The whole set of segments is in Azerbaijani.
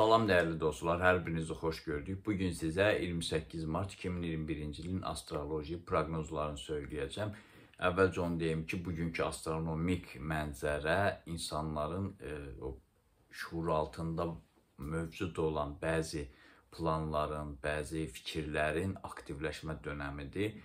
Salam dəyərli dostlar, hər birinizi xoş gördük. Bu gün sizə 28 mart 2021-ci ilin astroloji proqnozlarını söyləyəcəm. Əvvəlcə onu deyim ki, bugünkü astronomik mənzərə insanların e, o şuur altında mövcud olan bəzi planların, bəzi fikirlərin aktivləşmə dönəmidir.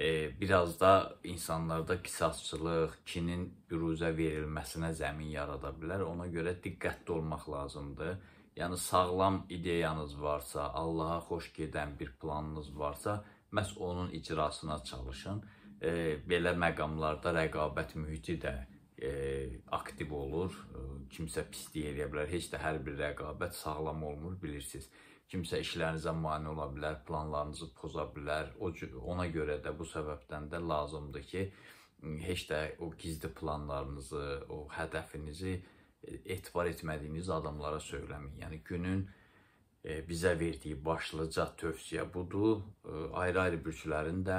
E, biraz da insanlarda qisasçılıq, kinin büruzə verilməsinə zəmin yarada bilər. Ona görə diqqətli olmaq lazımdır yəni sağlam ideyanız varsa, Allaha xoş gedən bir planınız varsa, məhz onun icrasına çalışın. E, belə məqamlarda rəqabət mühiti də e, aktiv olur. E, kimsə pislik eləyə bilər. Heç də hər bir rəqabət sağlam olmur, bilirsiniz. Kimsə işlərinizə mane ola bilər, planlarınızı poza bilər. O ona görə də bu səbəbdən də lazımdır ki, e, heç də o gizli planlarınızı, o hədəfinizi etibar etmədiyiniz adamlara söyləməyin. Yəni günün e, bizə verdiyi başlıca tövsiyə budur. E, ayrı-ayrı bürçlərin də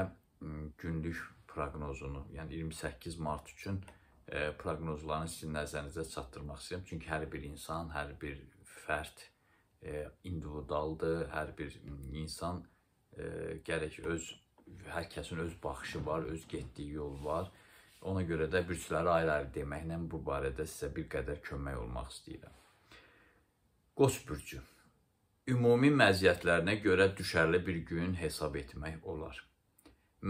günlük proqnozunu, yəni 28 mart üçün e, proqnozlarını sizin nəzərinizə çatdırmaq istəyirəm. Çünki hər bir insan, hər bir fərd individualdır. Hər bir insan gərək öz hər kəsin öz baxışı var, öz getdiyi yol var. Ona görə də bürcləri ayrı-ayrı deməklə bu barədə sizə bir qədər kömək olmaq istəyirəm. Qoç bürcü. Ümumi məziyyətlərinə görə düşərli bir gün hesab etmək olar.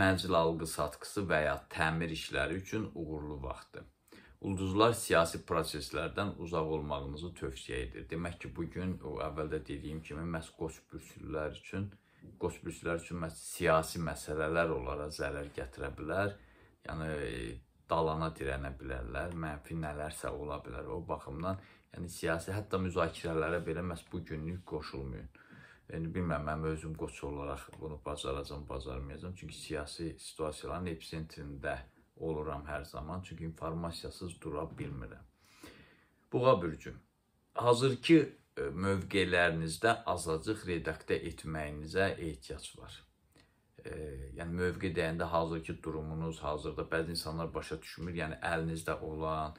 Mənzil alğı satqısı və ya təmir işləri üçün uğurlu vaxtdır. Ulduzlar siyasi proseslərdən uzaq olmağınızı tövsiyə edir. Demək ki, bu gün o əvvəldə dediyim kimi məhz qoç bürcülər üçün qoç bürcülər üçün məhz siyasi məsələlər onlara zərər gətirə bilər yəni dalana dirənə bilərlər, mənfi nələrsə ola bilər. O baxımdan yəni siyasi hətta müzakirələrə belə məhz bu günlük qoşulmayın. Yəni bilmirəm, mən özüm qoç olaraq bunu bacaracam, bacarmayacam. Çünki siyasi situasiyaların episentrində oluram hər zaman. Çünki informasiyasız dura bilmirəm. Buğa bürcü. Hazır ki e, mövqelərinizdə azacıq redaktə etməyinizə ehtiyac var e, yəni mövqe deyəndə hazırki durumunuz, hazırda bəzi insanlar başa düşmür. Yəni əlinizdə olan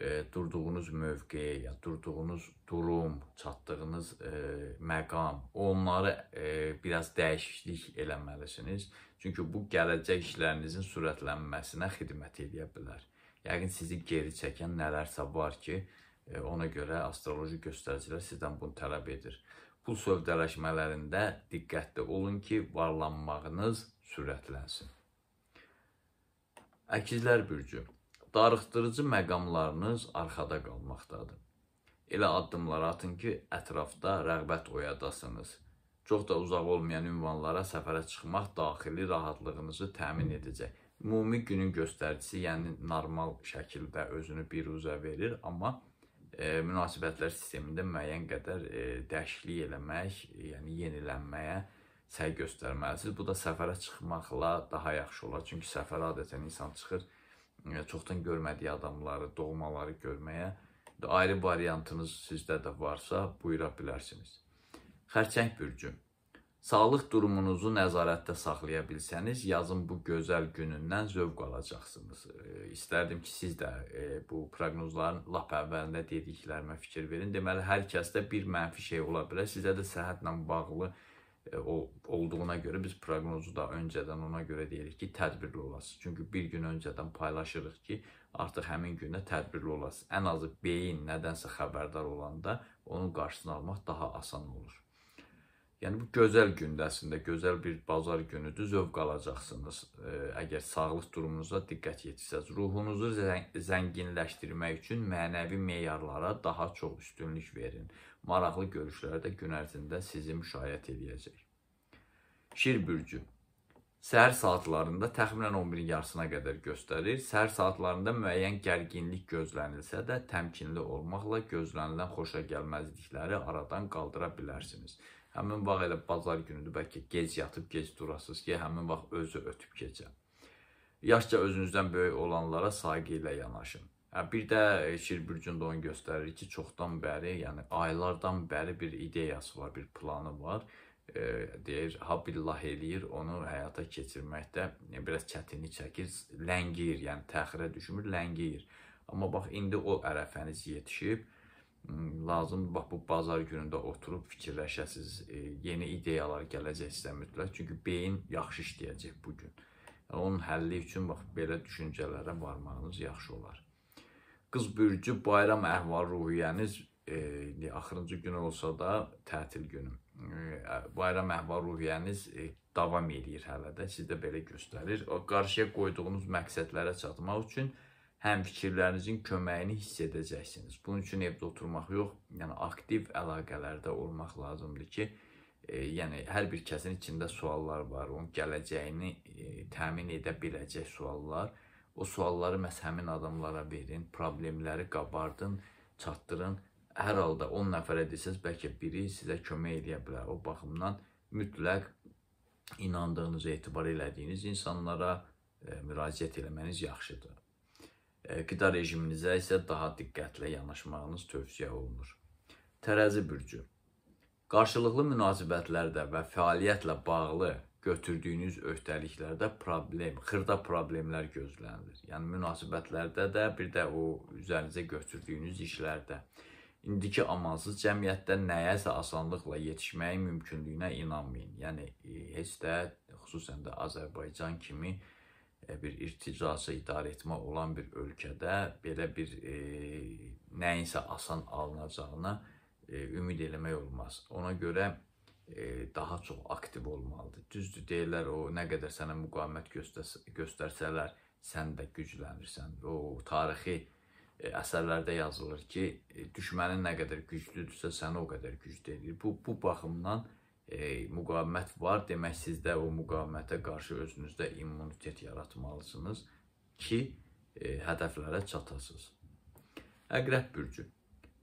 e, durduğunuz mövqe, ya durduğunuz durum, çatdığınız e, məqam, onları e, biraz dəyişiklik eləməlisiniz. Çünki bu gələcək işlərinizin sürətlənməsinə xidmət edə bilər. Yəqin sizi geri çəkən nələrsə var ki, e, ona görə astroloji göstəricilər sizdən bunu tələb edir pul sövdələşmələrində diqqətli olun ki, varlanmağınız sürətlənsin. Əkizlər bürcü. Darıxdırıcı məqamlarınız arxada qalmaqdadır. Elə addımlar atın ki, ətrafda rəğbət oyadasınız. Çox da uzaq olmayan ünvanlara səfərə çıxmaq daxili rahatlığınızı təmin edəcək. Ümumi günün göstəricisi, yəni normal şəkildə özünü biruzə verir, amma e, münasibətlər sistemində müəyyən qədər e, dəyişiklik eləmək, yəni yenilənməyə səy göstərməlisiniz. Bu da səfərə çıxmaqla daha yaxşı olar. Çünki səfərə adətən insan çıxır e, çoxdan görmədiyi adamları, doğmaları görməyə. Ayrı variantınız sizdə də varsa, buyura bilərsiniz. Xərçəng bürcü. Sağlıq durumunuzu nəzarətdə saxlaya bilsəniz, yazın bu gözəl günündən zövq alacaqsınız. E, istərdim ki, siz də e, bu proqnozların lap əvvəlində dediklərimə fikir verin. Deməli, hər kəsdə bir mənfi şey ola bilər. Sizdə də səhhətlə bağlı e, olduğuna görə biz proqnozu da öncədən ona görə deyirik ki, tədbirli olasınız. Çünki bir gün öncədən paylaşırıq ki, artıq həmin gündə tədbirli olasınız. Ən azı beyin nədənsə xəbərdar olanda onun qarşısını almaq daha asan olur. Yəni bu gözəl gündə əslində gözəl bir bazar günüdür. Zövq alacaqsınız. E, əgər sağlıq durumunuza diqqət yetirsəz, ruhunuzu zəng zənginləşdirmək üçün mənəvi meyarlara daha çox üstünlük verin. Maraqlı görüşlər də gün ərzində sizi müşayiət edəcək. Şir bürcü Səhər saatlarında təxminən 11-in yarısına qədər göstərir. Səhər saatlarında müəyyən gərginlik gözlənilsə də, təmkinli olmaqla gözlənilən xoşagəlməzlikləri aradan qaldıra bilərsiniz. Həmin vaxt elə bazar günüdür, bəlkə gec yatıb gec durasınız ki, həmin vaxt özü ötüb keçə. Yaşca özünüzdən böyük olanlara sayğı ilə yanaşın. Hə, bir də e, Şirbürcündə onu göstərir ki, çoxdan bəri, yəni aylardan bəri bir ideyası var, bir planı var. E, deyir, ha billah eləyir, onu həyata keçirməkdə yəni biraz çətinlik çəkir, ləngiyir, yəni təxirə düşmür, ləngiyir. Amma bax indi o ərəfəniz yetişib, Hmm, lazımdır bax bu bazar günündə oturub fikirləşəsiz, e, yeni ideyalar gələcək sizə mütləq. Çünki beyin yaxşı işləyəcək bu gün. Yəni, onun həlli üçün bax belə düşüncələrə varmağınız yaxşı olar. Qız bürcü bayram əhval ruhiyyəniz e, axırıncı gün olsa da tətil günü. E, bayram əhval ruhiyyəniz e, davam eləyir hələ də, sizdə belə göstərir. O qarşıya qoyduğunuz məqsədlərə çatmaq üçün e, həm fikirlərinizin köməyini hiss edəcəksiniz. Bunun üçün evdə oturmaq yox, yəni aktiv əlaqələrdə olmaq lazımdır ki, e, yəni hər bir kəsin içində suallar var, onun gələcəyini e, təmin edə biləcək suallar. O sualları məhz həmin adamlara verin, problemləri qabardın, çatdırın. Hər halda 10 nəfərə desəz, bəlkə biri sizə kömək edə bilər. O baxımdan mütləq inandığınız, etibar elədiyiniz insanlara e, müraciət eləməniz yaxşıdır. Qida rejiminizə isə daha diqqətlə yanaşmağınız tövsiyə olunur. Tərəzi bürcü. Qarşılıqlı münasibətlərdə və fəaliyyətlə bağlı götürdüyünüz öhdəliklərdə problem, xırda problemlər gözlənilir. Yəni münasibətlərdə də, bir də o üzərinizə götürdüyünüz işlərdə. İndiki amansız cəmiyyətdə nəyəsə asanlıqla yetişməyin mümkünlüyünə inanmayın. Yəni e, heç də xüsusən də Azərbaycan kimi e, E, bir irticası idarə etmə olan bir ölkədə belə bir e, nəyinsə asan alınacağını e, ümid eləmək olmaz. Ona görə e, daha çox aktiv olmalıdır. Düzdür deyirlər, o nə qədər sənə müqavimət göstərsə, göstərsələr, sən də güclənirsən. O tarixi e, əsərlərdə yazılır ki, düşmənin nə qədər güclüdürsə, səni o qədər güclü edir. Bu bu baxımdan e, e, müqavimət var, demək siz də o müqavimətə qarşı özünüzdə immunitet yaratmalısınız ki, e, hədəflərə çatasınız. Əqrəb bürcü.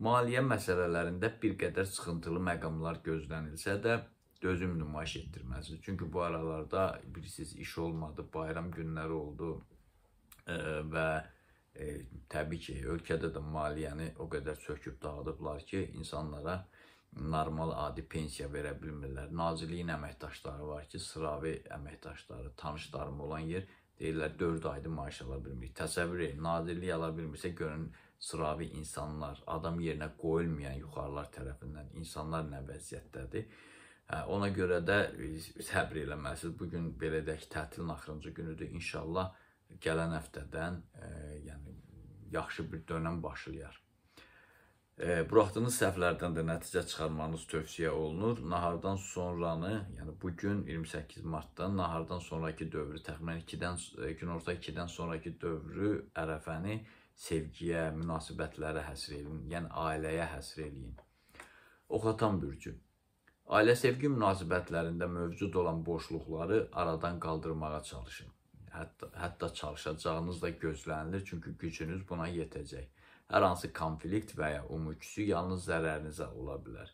Maliyyə məsələlərində bir qədər sıxıntılı məqamlar gözlənilsə də, dözüm nümayiş etdirməlisiniz. Çünki bu aralarda bilirsiniz iş olmadı, bayram günləri oldu e, və e, təbii ki, ölkədə də maliyyəni o qədər söküb dağıdıblar ki, insanlara normal adi pensiya verə bilmirlər. Nazirliyin əməkdaşları var ki, sıravi əməkdaşları, tanışlarım olan yer deyirlər 4 aydır maaş ala bilmir. Təsəvvür edin, nazirlik ala bilmirsə görün sıravi insanlar, adam yerinə qoyulmayan yuxarılar tərəfindən insanlar nə vəziyyətdədir. Hə, ona görə də səbr eləməlisiniz. Bu gün belə deyək tətilin axırıncı günüdür. İnşallah gələn həftədən, e, yəni yaxşı bir dönəm başlayar. E, buraxdığınız səhvlərdən də nəticə çıxarmanız tövsiyə olunur. Nahardan sonranı, yəni bu gün 28 martdan nahardan sonrakı dövrü təxminən 2-dən e, günorta 2-dən sonrakı dövrü ərəfəni sevgiyə, münasibətlərə həsr edin, yəni ailəyə həsr edin. Oxatan bürcü. Ailə sevgi münasibətlərində mövcud olan boşluqları aradan qaldırmağa çalışın. Hətta, hətta çalışacağınız da gözlənilir, çünki gücünüz buna yetəcək. Hər hansı konflikt və ya umuküsü yalnız zərərinizə ola bilər.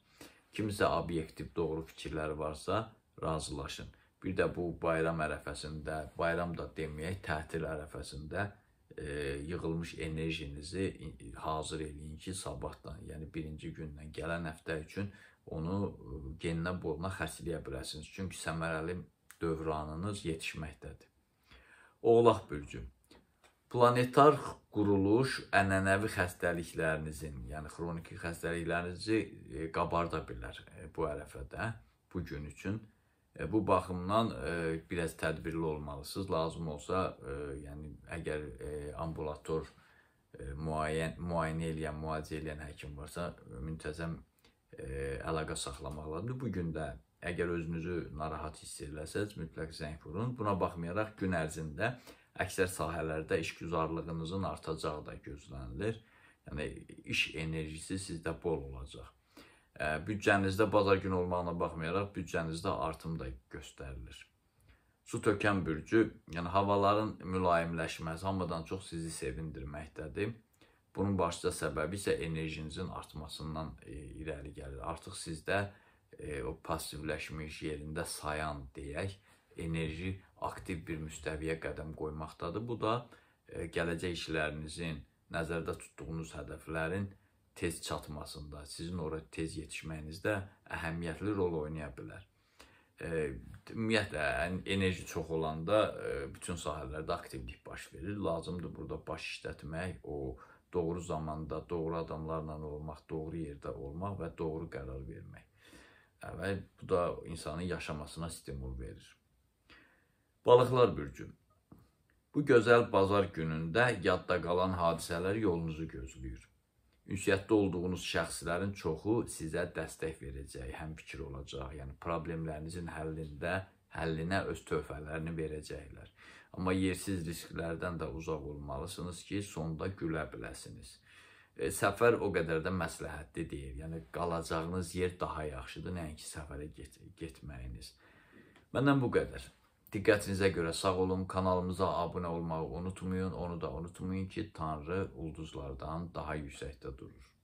Kimsə obyektiv doğru fikirləri varsa, razılaşın. Bir də bu bayram ərəfəsində, bayram da deməyək, tətil ərəfəsində e, yığılmış enerjinizi hazır eləyin ki, sabahdan, yəni birinci gündən gələn həftə üçün onu e, geninə boluna xərcləyə bilərsiniz. Çünki səmərəli dövranınız yetişməkdədir. Oğlaq bürcü. Planetar quruluş ənənəvi xəstəliklərinizin, yəni xroniki xəstəliklərinizi e, qabarda bilər e, bu ərəfədə, bu gün üçün. E, bu baxımdan biraz tədbirli olmalısınız. Lazım olsa, yəni əgər ambulator müayən, müayinə eləyən, müalicə eləyən həkim varsa, müntəzəm əlaqə saxlamaq lazımdır. Bu gün də əgər özünüzü narahat hiss ediləsəz, mütləq zəng vurun. Buna baxmayaraq gün ərzində əksər sahələrdə işgüzarlığınızın artacağı da gözlənilir. Yəni iş enerjisi sizdə bol olacaq. Büdcənizdə bazar günü olmağına baxmayaraq büdcənizdə artım da göstərilir. Su tökən bürcü, yəni havaların mülayimləşməsi hamıdan çox sizi sevindirməkdədir. Bunun başlıca səbəbi isə enerjinizin artmasından e, irəli gəlir. Artıq sizdə e, o pasivləşmiş yerində sayan deyək, enerji aktiv bir müstəviyə qədəm qoymaqdadır. Bu da e, gələcək işlərinizin, nəzərdə tutduğunuz hədəflərin tez çatmasında, sizin ora tez yetişməyinizdə əhəmiyyətli rol oynaya bilər. E, ümumiyyətlə yəni, enerji çox olanda e, bütün sahələrdə aktivlik baş verir. Lazımdır burada baş işlətmək, o doğru zamanda, doğru adamlarla olmaq, doğru yerdə olmaq və doğru qərar vermək. Və bu da insanın yaşamasına stimul verir. Balıqlar bürcü. Bu gözəl bazar günündə yadda qalan hadisələr yolunuzu gözləyir. Ünsiyyətdə olduğunuz şəxslərin çoxu sizə dəstək verəcək, həm fikir olacaq, yəni problemlərinizin həllində, həllinə öz tövfələrini verəcəklər. Amma yersiz risklərdən də uzaq olmalısınız ki, sonda gülə biləsiniz. E, səfər o qədər də məsləhətli deyil. Yəni qalacağınız yer daha yaxşıdır, nəinki səfərə get getməyiniz. Məndən bu qədər. Diqqətinizə görə sağ olun. Kanalımıza abunə olmağı unutmayın. Onu da unutmayın ki, Tanrı ulduzlardan daha yüksəkdə durur.